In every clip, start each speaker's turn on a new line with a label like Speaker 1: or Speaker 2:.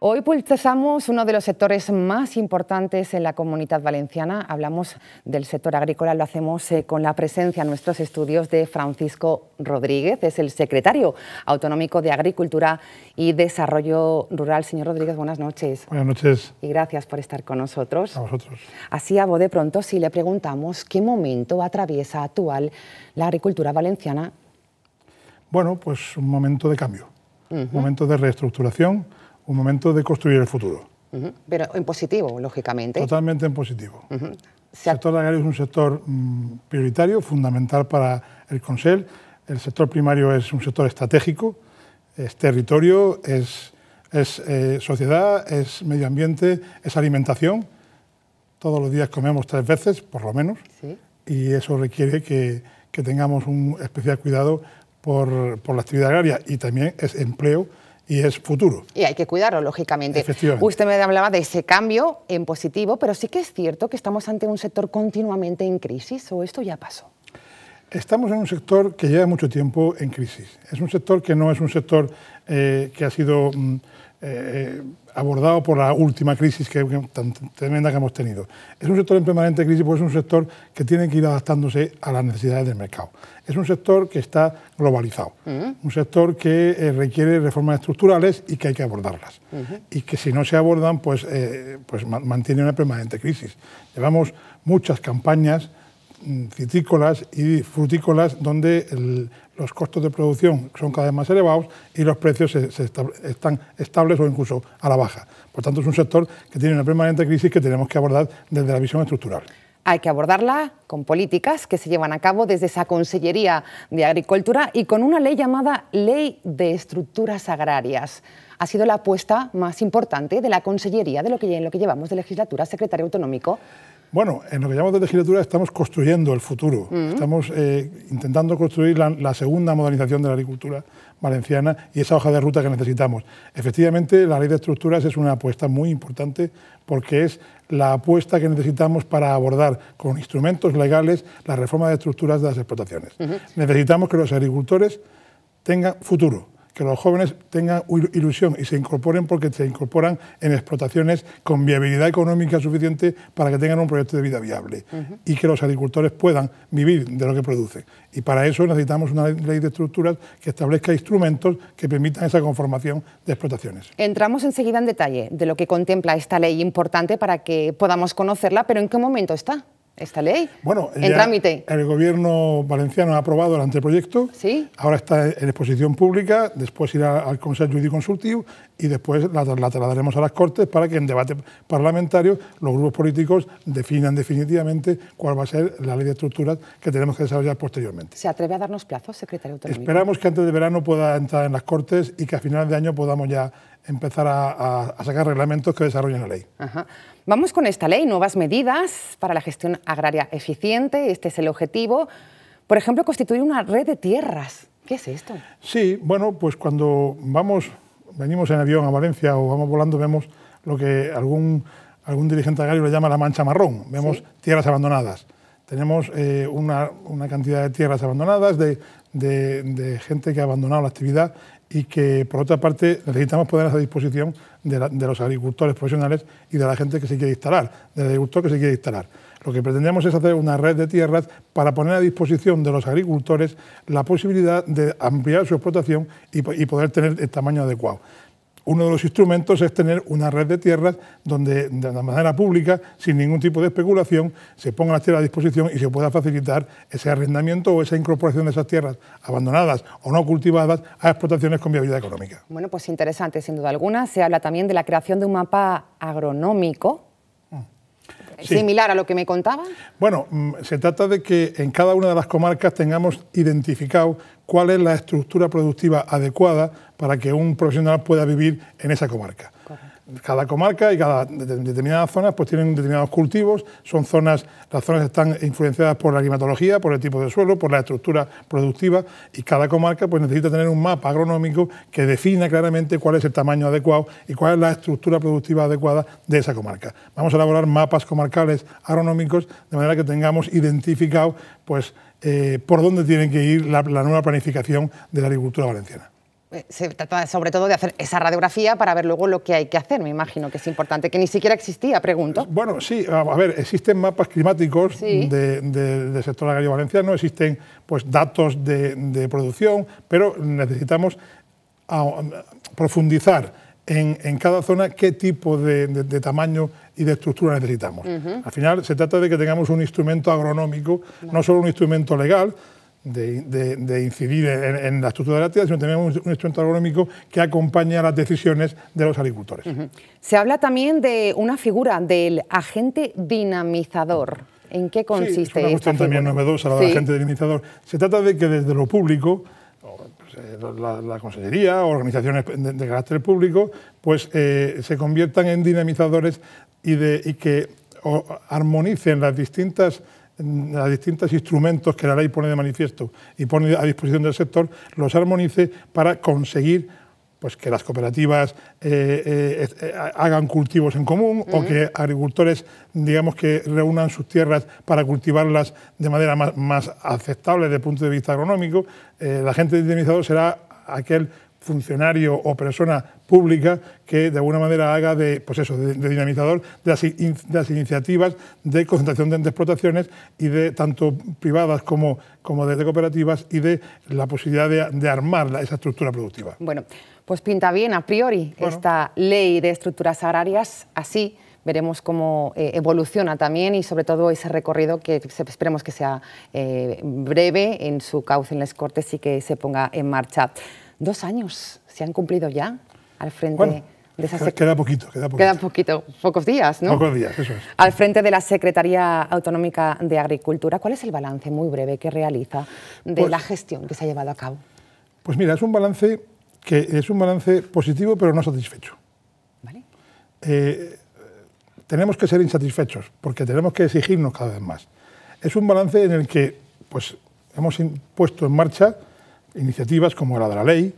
Speaker 1: Hoy pulsamos uno de los sectores más importantes en la comunidad valenciana. Hablamos del sector agrícola, lo hacemos eh, con la presencia en nuestros estudios de Francisco Rodríguez, es el secretario autonómico de Agricultura y Desarrollo Rural. Señor Rodríguez, buenas noches.
Speaker 2: Buenas noches.
Speaker 1: Y gracias por estar con nosotros. A vosotros. Así a de pronto, si le preguntamos qué momento atraviesa actual la agricultura valenciana.
Speaker 2: Bueno, pues un momento de cambio, un momento de reestructuración un momento de construir el futuro.
Speaker 1: Pero en positivo, lógicamente.
Speaker 2: Totalmente en positivo. El sector agrario es un sector mm, prioritario, fundamental para el Consell. El sector primario es un sector estratégico, es territorio, es, es eh, sociedad, es medio ambiente, es alimentación. Todos los días comemos tres veces, por lo menos, y eso requiere que, tengamos un especial cuidado por, por la actividad agraria y también es empleo y es futuro.
Speaker 1: Y hay que cuidarlo, lógicamente. Usted me hablaba de ese cambio en positivo, pero sí que es cierto que estamos ante un sector continuamente en crisis, o esto ya pasó.
Speaker 2: Estamos en un sector que lleva mucho tiempo en crisis. Es un sector que no es un sector eh, que ha sido mm, eh, eh, abordado por la última crisis que, tan tremenda que hemos tenido. Es un sector en permanente crisis porque es un sector que tiene que ir adaptándose a las necesidades del mercado. Es un sector que está globalizado, un sector que eh, requiere reformas estructurales y que hay que abordarlas. Y que si no se abordan, pues, eh, pues mantiene una permanente crisis. Llevamos muchas campañas mm, citícolas y frutícolas donde el los costos de producción son cada vez más elevados y los precios están estables o incluso a la baja. Por tanto, es un sector que tiene una permanente crisis que tenemos que abordar desde la visión estructural.
Speaker 1: Hay que abordarla con políticas que se llevan a cabo desde esa Consellería de Agricultura y con una ley llamada Ley de Estructuras Agrarias. Ha sido la apuesta más importante de la Consellería de en lo que llevamos de legislatura, secretario autonómico. Bueno, en lo que
Speaker 2: llamamos de legislatura estamos construyendo el futuro, mm. estamos eh, intentando construir la, segunda modernización de la agricultura valenciana y esa hoja de ruta que necesitamos. Efectivamente, la ley de estructuras es una apuesta muy importante porque es la apuesta que necesitamos para abordar con instrumentos legales la reforma de estructuras de las explotaciones. Necesitamos que los agricultores tengan futuro que los jóvenes tengan ilusión y se incorporen porque se incorporan en explotaciones con viabilidad económica suficiente para que tengan un proyecto de vida viable y que los agricultores puedan vivir de lo que producen. Y para eso necesitamos una ley de estructuras que establezca instrumentos que permitan esa conformación de explotaciones.
Speaker 1: Entramos enseguida en detalle de lo que contempla esta ley importante para que podamos conocerla, pero ¿en qué momento está? esta ley
Speaker 2: bueno, en trámite. El gobierno valenciano ha aprobado el anteproyecto, ¿Sí? ahora está en exposición pública, después irá al Consejo Judiconsultivo y después la, trasladaremos a las Cortes para que en debate parlamentario los grupos políticos definan definitivamente cuál va a ser la ley de estructuras que tenemos que desarrollar posteriormente.
Speaker 1: ¿Se atreve a darnos plazos, secretario Esperamos
Speaker 2: que antes de verano pueda entrar en las Cortes y que a finales de año podamos ya empezar a, a sacar reglamentos que desarrollen la ley.
Speaker 1: Ajá. Vamos con esta ley, nuevas medidas para la gestión agraria eficiente, este es el objetivo. Por ejemplo, constituir una red de tierras. ¿Qué es esto?
Speaker 2: Sí, bueno, pues cuando vamos, venimos en avión a Valencia o vamos volando, vemos lo que algún, algún dirigente agrario le llama la mancha marrón. Vemos tierras abandonadas. Tenemos eh, una, cantidad de tierras abandonadas, de gente que ha abandonado la actividad y que, por otra parte, necesitamos poner a disposición de, los agricultores profesionales y de la gente que se quiere instalar, del agricultor que se quiere instalar. Lo que pretendemos es hacer una red de tierras para poner a disposición de los agricultores la posibilidad de ampliar su explotación y poder tener el tamaño adecuado. Uno de los instrumentos es tener una red de tierras donde de la manera pública, sin ningún tipo de especulación, se pongan las tierras a disposición y se pueda facilitar ese arrendamiento o esa incorporación de esas tierras abandonadas o no cultivadas a explotaciones con viabilidad económica.
Speaker 1: Bueno, pues interesante, sin duda alguna. Se habla también de la creación de un mapa agronómico similar a lo que me contaba.
Speaker 2: Bueno, mm, se trata de que en cada una de las comarcas tengamos identificado cuál es la estructura productiva adecuada para que un profesional pueda vivir en esa comarca cada comarca y cada determinadas zonas pues tienen determinados cultivos, son zonas, las zonas están influenciadas por la climatología, por el tipo de suelo, por la estructura productiva y cada comarca pues necesita tener un mapa agronómico que defina claramente cuál es el tamaño adecuado y cuál es la estructura productiva adecuada de esa comarca. Vamos a elaborar mapas comarcales agronómicos de manera que tengamos identificado pues eh, por dónde tiene que ir la nueva planificación de la agricultura valenciana.
Speaker 1: Eh, se trata sobre todo de hacer esa radiografía para ver luego lo que hay que hacer, me imagino que es importante, que ni siquiera existía, pregunto. Eh, bueno, sí, a
Speaker 2: ver, existen mapas
Speaker 1: climáticos
Speaker 2: del sector agrario valenciano, existen pues, datos de, producción, pero necesitamos profundizar en, cada zona qué tipo de, tamaño y de estructura necesitamos. Al final se trata de que tengamos un instrumento agronómico, no solo un instrumento legal, de, incidir en, la estructura de la tierra, sino también un, instrumento agronómico que acompaña las decisiones de los agricultores.
Speaker 1: Se habla también de una figura del agente dinamizador. ¿En qué consiste? Sí, es una cuestión también novedosa, la del agente
Speaker 2: dinamizador. Se trata de que desde lo público, pues, eh, la, la, consellería o organizaciones de, carácter público, pues eh, se conviertan en dinamizadores y, de, que armonicen las distintas a distintos instrumentos que la ley pone de manifiesto y pone a disposición del sector, los armonice para conseguir pues que las cooperativas eh, eh, eh, hagan cultivos en común o que agricultores, digamos, que reúnan sus tierras para cultivarlas de manera más, aceptable desde el punto de vista agronómico. la gente indemnizado será aquel funcionario o persona pública que de alguna manera haga de, pues eso, de, dinamizador de las, iniciativas de concentración de, explotaciones y de tanto privadas como, como de, cooperativas y de la posibilidad de, armar esa estructura productiva.
Speaker 1: Bueno, pues pinta bien a priori esta ley de estructuras agrarias así veremos cómo eh, evoluciona también y sobre todo ese recorrido que esperemos que sea eh, breve en su cauce en las Cortes y que se ponga en marcha. Dos años se han cumplido ya al frente de esa Queda poquito, queda poquito. Queda poquito, pocos días, ¿no? Pocos días, eso es. Al frente de la Secretaría Autonómica de Agricultura, ¿cuál es el balance muy breve que realiza de pues la gestión que se ha llevado a cabo?
Speaker 2: Pues mira, es un balance que es un balance positivo pero no satisfecho. Eh, tenemos que ser insatisfechos porque tenemos que exigirnos cada vez más. Es un balance en el que pues, hemos puesto en marcha iniciativas como la de la ley,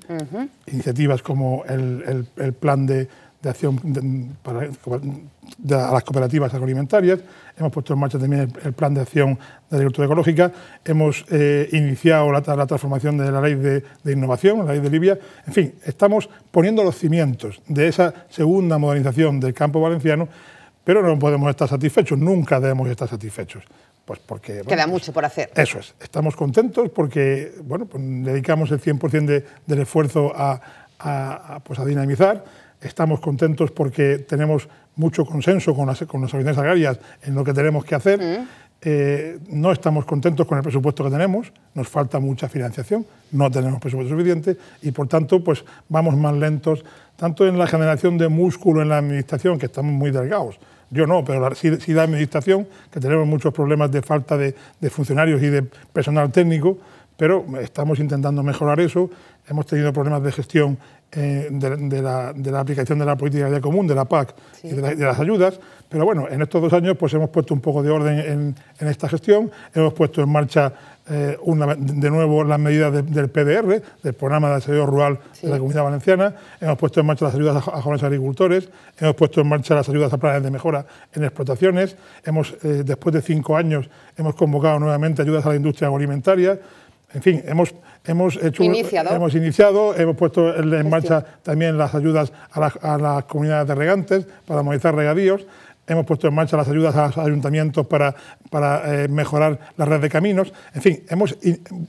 Speaker 2: iniciativas como el, plan de, acción para, a las cooperativas agroalimentarias, hemos puesto en marcha también el, plan de acción de agricultura ecológica, hemos eh, iniciado la, transformación de la ley de, de, innovación, la ley de Libia, en fin, estamos poniendo los cimientos de esa segunda modernización del campo valenciano, pero no podemos estar satisfechos, nunca debemos estar satisfechos.
Speaker 1: Pues porque... Queda pues mucho por hacer. Eso es.
Speaker 2: Estamos contentos porque, bueno, pues dedicamos el 100% del esfuerzo a, dinamizar. Estamos contentos porque tenemos mucho consenso con las, con organizaciones agrarias en lo que tenemos que hacer. Mm. Eh, no estamos contentos con el presupuesto que tenemos, nos falta mucha financiación, no tenemos presupuesto suficiente y por tanto pues vamos más lentos, tanto en la generación de músculo en la administración, que estamos muy delgados, yo no, pero sí, da la administración, que tenemos muchos problemas de falta de funcionarios y de personal técnico, pero estamos intentando mejorar eso. Hemos tenido problemas de gestión eh, de, la, aplicación de la política de común, de la PAC y de, las ayudas, pero bueno, en estos dos años pues hemos puesto un poco de orden en, esta gestión, hemos puesto en marcha eh, de nuevo las medidas del PDR, del Programa de Desarrollo Rural de la Comunidad Valenciana, hemos puesto en marcha las ayudas a, jóvenes agricultores, hemos puesto en marcha las ayudas a planes de mejora en explotaciones, hemos, eh, después de cinco años hemos convocado nuevamente ayudas a la industria agroalimentaria, en fin, hemos, hemos, iniciado. hemos puesto en marcha también las ayudas a, a las comunidades de regantes para monetizar regadíos hemos puesto en marcha las ayudas a los ayuntamientos para, para eh, mejorar la red de caminos. En fin, hemos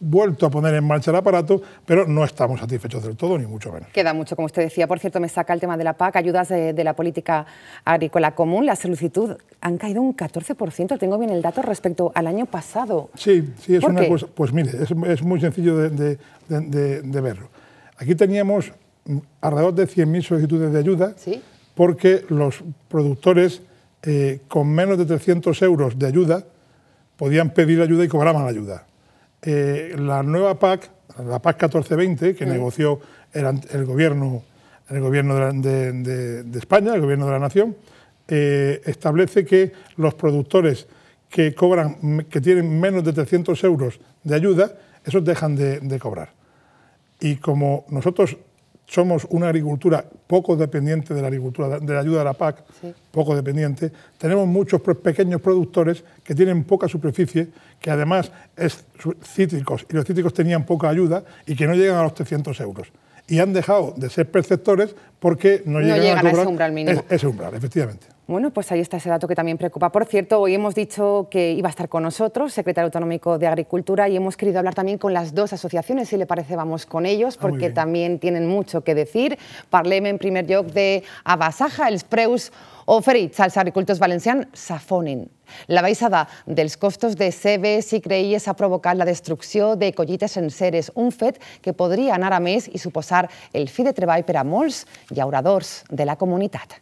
Speaker 2: vuelto a poner en marcha el aparato, pero no estamos satisfechos del todo, ni mucho menos.
Speaker 1: Queda mucho, como usted decía. Por cierto, me saca el tema de la PAC, ayudas de, la política agrícola común. La solicitud han caído un 14%, tengo bien el dato respecto al año pasado.
Speaker 2: Sí, sí, es una Pues mire, es, muy sencillo de, verlo. Aquí teníamos alrededor de 100.000 solicitudes de ayuda. porque los productores eh, con menos de 300 euros de ayuda podían pedir ayuda y cobraban ayuda. Eh, la nueva PAC, la PAC 1420, que negoció el, gobierno, el gobierno de, España, el gobierno de la nación, eh, establece que los productores que cobran, que tienen menos de 300 euros de ayuda, esos dejan de, de cobrar. Y como nosotros somos una agricultura poco dependiente de la agricultura, de la ayuda de la PAC, poco dependiente. Tenemos muchos pequeños productores que tienen poca superficie, que además es cítricos, y los cítricos tenían poca ayuda y que no llegan a los 300 euros. Y han dejado de ser perceptores porque no, llegan, a, ese umbral mínimo. ese umbral, efectivamente.
Speaker 1: Bueno, pues ahí está ese dato que también preocupa. Por cierto, hoy hemos dicho que iba a estar con nosotros, secretario autonómico de Agricultura, y hemos querido hablar también con las dos asociaciones, si le parece vamos con ellos, ah, porque también tienen mucho que decir. Parlem en primer lloc de Abasaja, el spreus oferits als agricultors valencians s'afonen. La baixada dels costos de cebes i creies ha provocar la destrucció de collites seres, un fet que podria anar a més i suposar el fi de treball per a molts llauradors de la comunitat.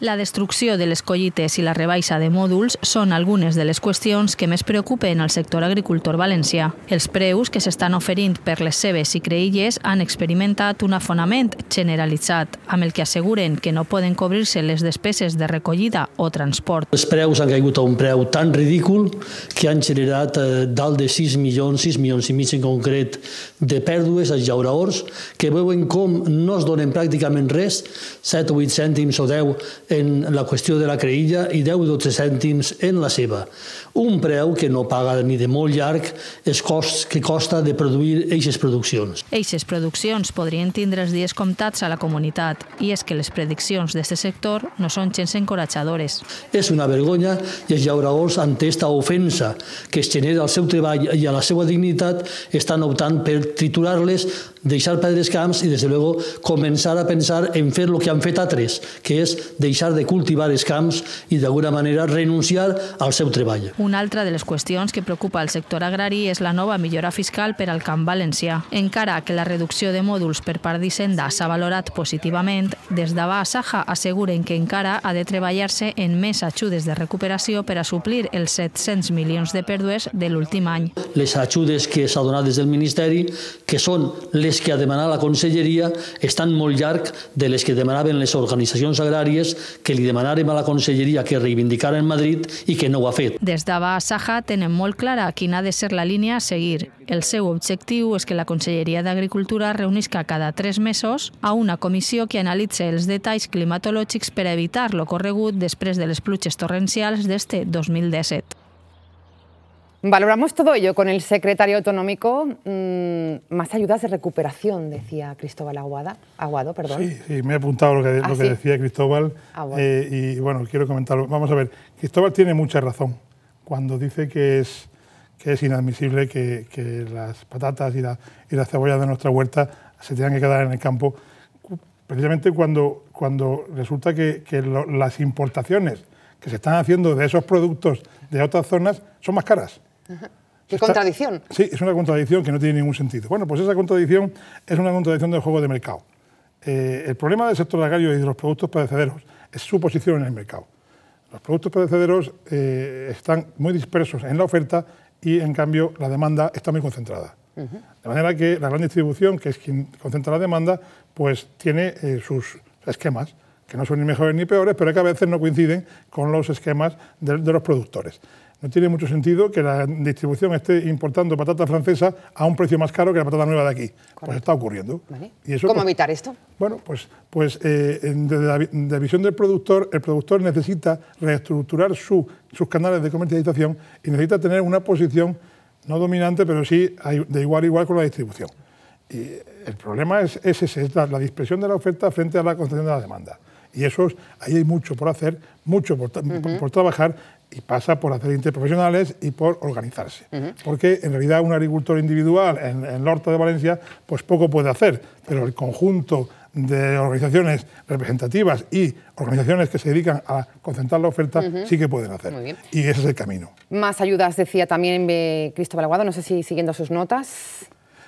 Speaker 3: La destrucció de les collites i la rebaixa de mòduls són algunes de les qüestions que més preocupen al sector agricultor valencià. Els preus que s'estan oferint per les cebes i creïlles han experimentat un afonament generalitzat, amb el que asseguren que no poden cobrir-se les despeses de recollida o transport.
Speaker 4: Els preus han caigut a un preu tan ridícul que han generat eh, dalt de 6 milions, 6 milions i mig en concret, de pèrdues als llauraors, que veuen com no es donen pràcticament res, 7 o 8 cèntims o 10 en la qüestió de la creïlla i 10-12 cèntims en la seva. Un preu que no paga ni de molt llarg és cost que costa de produir eixes produccions.
Speaker 3: Eixes produccions podrien tindre els dies comptats a la comunitat i és que les prediccions d'aquest sector no són gens encoratjadores.
Speaker 4: És una vergonya i els llauradors ante aquesta ofensa que es genera al seu treball i a la seva dignitat estan optant per triturar-les Deixar els Camps des de luego, començar a pensar en fer lo que han fet altres, que és deixar de cultivar els camps i, d'alguna manera, renunciar al seu treball.
Speaker 3: Una altra de les qüestions que preocupa el sector agrari és la nova millora fiscal per al camp valencià. Encara que la reducció de mòduls per part d'Hisenda s'ha valorat positivament, des de Saja asseguren que encara ha de treballar-se en més ajudes de recuperació per a suplir els 700 milions de pèrdues de l'últim any.
Speaker 4: Les ajudes que s'ha donat des del Ministeri, que són les les que ha demanat la conselleria estan molt llarg de les que demanaven les organitzacions agràries que li demanàrem a la conselleria que reivindicara en Madrid i que no ho ha fet.
Speaker 3: Des d'Ava a Saja tenen molt clara quina ha de ser la línia a seguir. El seu objectiu és que la Conselleria d'Agricultura reunisca cada tres mesos a una comissió que analitze els detalls climatològics per evitar l'ocorregut després de les pluges torrencials d'este 2017.
Speaker 1: Valoramos todo ello con el secretario autonómico. Mm, más ayudas de recuperación, decía Cristóbal Aguada, Aguado. Perdón.
Speaker 2: Sí, me he apuntado lo que, ah, lo que decía Cristóbal. Ah, eh, y bueno, quiero comentarlo. Vamos a ver, Cristóbal tiene mucha razón cuando dice que es, que es inadmisible que, las patatas y, la, las cebollas de nuestra huerta se tengan que quedar en el campo, precisamente cuando, cuando resulta que, las importaciones que se están haciendo de esos productos de otras zonas son más caras.
Speaker 1: ¿Qué contradicción?
Speaker 2: Sí, es una contradicción que no tiene ningún sentido. Bueno, pues esa contradicción es una contradicción del juego de mercado. Eh, el problema del sector agrario y de los productos padecederos es su posición en el mercado. Los productos padecederos eh, están muy dispersos en la oferta y, en cambio, la demanda está muy concentrada. De manera que la gran distribución, que es quien concentra la demanda, pues tiene eh, sus esquemas, que no son ni mejores ni peores, pero que a veces no coinciden con los esquemas de los productores. No tiene mucho sentido que la distribución esté importando patata francesa a un precio más caro que la patata nueva de aquí. Pues está ocurriendo. ¿Cómo pues, evitar
Speaker 1: esto? Bueno,
Speaker 2: pues, pues eh, desde la, visión del productor, el productor necesita reestructurar sus canales de comercialización y necesita tener una posición no dominante, pero sí de igual a igual con la distribución. Y el problema es, ese, es la, dispersión de la oferta frente a la concentración de la demanda. Y eso, ahí hay mucho por hacer, mucho por, por trabajar y pasa por hacer interprofesionales y por organizarse. Porque en realidad un agricultor individual en, el Horta de Valencia pues poco puede hacer, pero el conjunto de organizaciones representativas y organizaciones que se dedican a concentrar la oferta sí que pueden hacer. Y ese es el camino.
Speaker 1: Más ayudas, decía también eh, Cristóbal Aguado, no sé si siguiendo sus notas.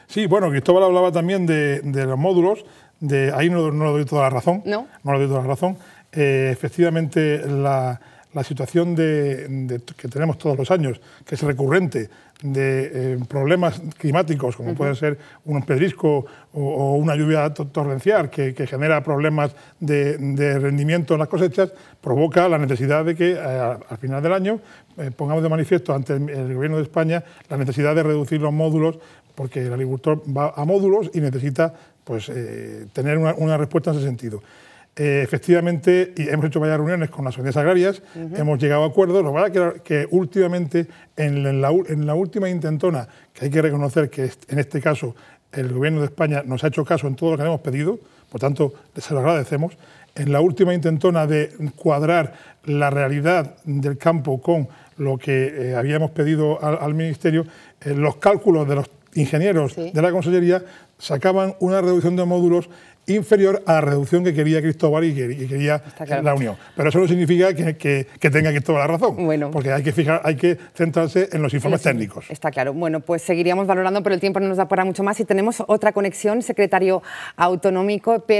Speaker 2: Sí, bueno, Cristóbal hablaba también de, los módulos, de, ahí no, no, le doy toda la razón. No. No le doy toda la razón. Eh, efectivamente, la la situación que tenemos todos los años, que es recurrente, de eh, problemas climáticos, como puede ser un pedrisco o, una lluvia torrencial, que, genera problemas de, rendimiento en las cosechas, provoca la necesidad de que eh, al final del año eh, pongamos de manifiesto ante el, Gobierno de España la necesidad de reducir los módulos, porque el agricultor va a módulos y necesita pues, tener una respuesta en ese sentido. Eh, efectivamente, y hemos hecho varias reuniones con las unidades agrarias, hemos llegado a acuerdos. Lo verdad que, que últimamente, en la, última intentona, que hay que reconocer que en este caso el Gobierno de España nos ha hecho caso en todo lo que le hemos pedido, por tanto, se lo agradecemos. En la última intentona de cuadrar la realidad del campo con lo que eh, habíamos pedido al, Ministerio, eh, los cálculos de los ingenieros de la Consellería sacaban una reducción de módulos inferior a la reducción que quería Cristóbal y que, quería la Unión. Pero eso no significa que, que, que tenga Cristóbal la razón, porque hay que, centrarse en los informes técnicos.
Speaker 1: Está claro. Bueno, pues seguiríamos valorando, pero el tiempo no nos da para mucho más. Y tenemos otra conexión, secretario autonómico,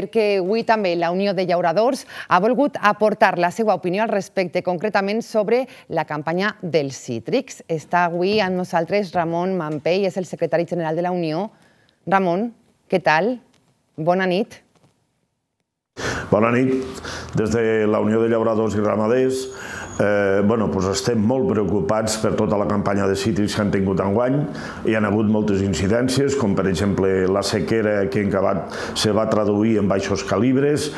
Speaker 1: ...porque hoy también la Unión de Llauradors ha volgut aportar la seva opinión al respecto... ...concretamente sobre la campaña del citrix está avui nosaltres Ramón Mampey, es el secretario general de la Unión... ...Ramón, ¿qué tal? Bona nit.
Speaker 5: Bona nit. Des de la Unió de Llauradors i Ramaders eh, bueno, doncs estem molt preocupats per tota la campanya de cítrics que han tingut en guany. Hi han hagut moltes incidències, com per exemple la sequera que en acabat se va traduir en baixos calibres,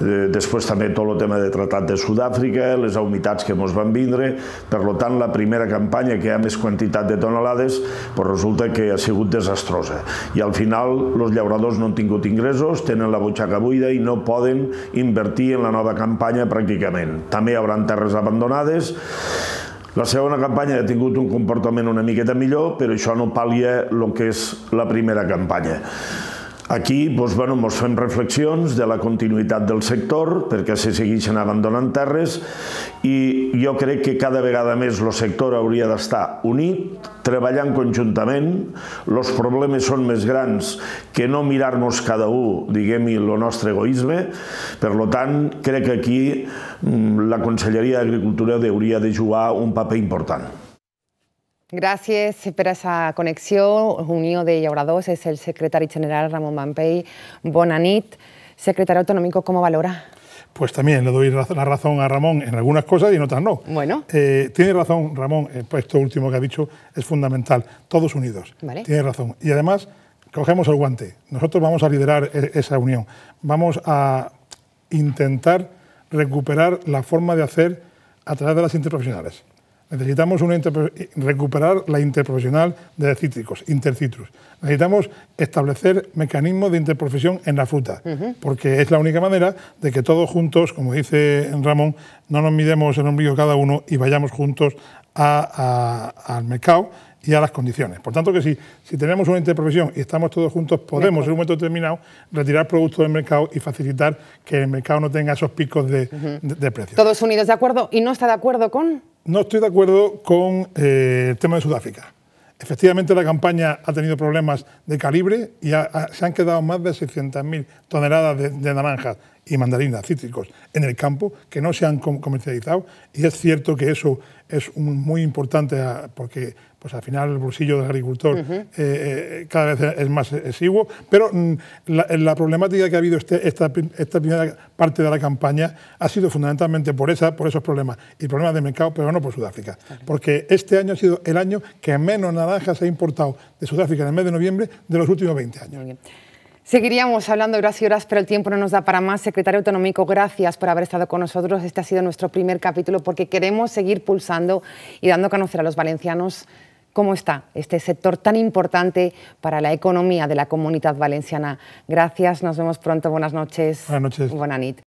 Speaker 5: eh, després també tot el tema de tratat de Sud-àfrica, les humitats que ens van vindre, per tant la primera campanya que hi ha més quantitat de tonelades pues resulta que ha sigut desastrosa i al final els llauradors no han tingut ingressos, tenen la butxaca buida i no poden invertir en la nova campanya pràcticament. També hi haurà terres abandonades jornades. La segona campanya ha tingut un comportament una miqueta millor, però això no palia el que és la primera campanya. Aquí doncs, bueno, ens fem reflexions de la continuïtat del sector, perquè se segueixen abandonant terres, i jo crec que cada vegada més el sector hauria d'estar unit, treballant conjuntament, els problemes són més grans que no mirar-nos cada un, diguem-hi, el nostre egoisme, per tant, crec que aquí mm, la Conselleria d'Agricultura hauria de jugar un paper important.
Speaker 1: Gracias, por esa conexión. Unió de 2 es el secretario general Ramón Mampey. Bonanit. Secretario autonómico, ¿cómo valora?
Speaker 2: Pues también le doy la razón a Ramón en algunas cosas y en otras no. Bueno. Eh, tiene razón, Ramón, esto último que ha dicho es fundamental. Todos unidos. Tiene razón. Y además, cogemos el guante. Nosotros vamos a liderar e-, esa unión. Vamos a intentar recuperar la forma de hacer a través de las interprofesionales. Necesitamos recuperar la interprofesional de cítricos, intercitrus. Necesitamos establecer mecanismos de interprofesión en la fruta, porque es la única manera de que todos juntos, como dice Ramón, no nos midemos el ombligo cada uno y vayamos juntos al mercado y a las condiciones. Por tanto, que si, si tenemos una interprofesión y estamos todos juntos, podemos en un momento determinado retirar productos del mercado y facilitar que el mercado no tenga esos picos de, de precios.
Speaker 1: Todos unidos de acuerdo y no está de acuerdo con
Speaker 2: no estoy de acuerdo con eh, el tema de Sudáfrica. Efectivamente, la campaña ha tenido problemas de calibre y se han quedado más de 600.000 toneladas de, naranjas y mandarinas, cítricos, en el campo que no se han comercializado. Y es cierto que eso es muy importante ah, porque pues al final el bolsillo del agricultor eh, eh, cada vez es más e-, exiguo, pero mm, la, problemática que ha habido este, esta, primera parte de la campaña ha sido fundamentalmente por, por esos problemas, y problemas de mercado, pero no por Sudáfrica, porque este año ha sido el año que menos naranjas se ha importado de Sudáfrica en el mes de noviembre de los últimos 20
Speaker 3: años.
Speaker 1: Seguiríamos hablando horas y horas, pero el tiempo no nos da para más. Secretario Autonómico, gracias por haber estado con nosotros. Este ha sido nuestro primer capítulo porque queremos seguir pulsando y dando a conocer a los valencianos cómo está este sector tan importante para la economía de la comunidad valenciana. Gracias, nos vemos pronto. Buenas noches. Buenas noches. Buena